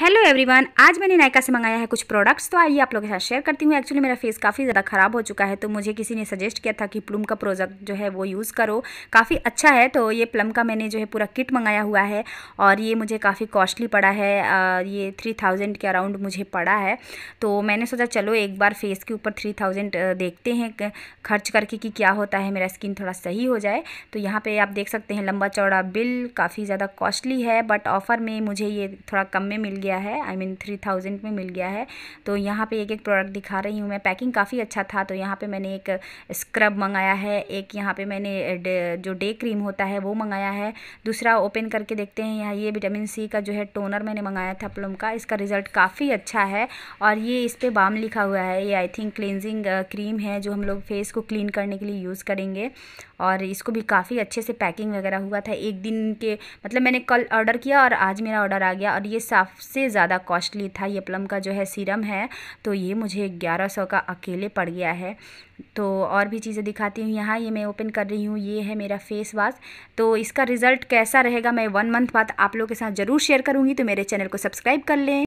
hello everyone आज मैंने नायका से मंगाया है कुछ प्रोडक्ट्स तो आइए आप लोगों के साथ शेयर करती हूँ एक्चुअली मेरा फेस काफ़ी ज़्यादा ख़राब हो चुका है तो मुझे किसी ने सजेस्ट किया था कि प्लम का प्रोडक्ट जो है वो यूज़ करो काफ़ी अच्छा है तो ये प्लम का मैंने जो है पूरा किट मंगाया हुआ है और ये मुझे काफ़ी कॉस्टली पड़ा है आ, ये थ्री थाउजेंड के अराउंड मुझे पड़ा है तो मैंने सोचा चलो एक बार फेस के ऊपर थ्री थाउजेंड देखते हैं खर्च करके कि क्या होता है मेरा स्किन थोड़ा सही हो जाए तो यहाँ पर आप देख सकते हैं लंबा चौड़ा बिल काफ़ी ज़्यादा कॉस्टली है बट ऑफ़र में मुझे ये थोड़ा कम में मिल गया है आई मीन थ्री थाउजेंड में मिल गया है तो यहाँ पे एक एक प्रोडक्ट दिखा रही हूँ मैं पैकिंग काफ़ी अच्छा था तो यहाँ पे मैंने एक स्क्रब मंगाया है एक यहाँ पे मैंने जो डे क्रीम होता है वो मंगाया है दूसरा ओपन करके देखते हैं यहाँ ये विटामिन सी का जो है टोनर मैंने मंगाया था प्लम का इसका रिज़ल्ट काफ़ी अच्छा है और ये इस पर बाम लिखा हुआ है ये आई थिंक क्लिनजिंग क्रीम है जो हम लोग फेस को क्लीन करने के लिए यूज़ करेंगे और इसको भी काफ़ी अच्छे से पैकिंग वगैरह हुआ था एक दिन के मतलब मैंने कल ऑर्डर किया और आज मेरा ऑर्डर आ गया और ये साफ सबसे ज़्यादा कॉस्टली था ये प्लम का जो है सीरम है तो ये मुझे ग्यारह सौ का अकेले पड़ गया है तो और भी चीज़ें दिखाती हूँ यहाँ ये मैं ओपन कर रही हूँ ये है मेरा फेस वाश तो इसका रिज़ल्ट कैसा रहेगा मैं वन मंथ बाद आप लोगों के साथ ज़रूर शेयर करूँगी तो मेरे चैनल को सब्सक्राइब कर लें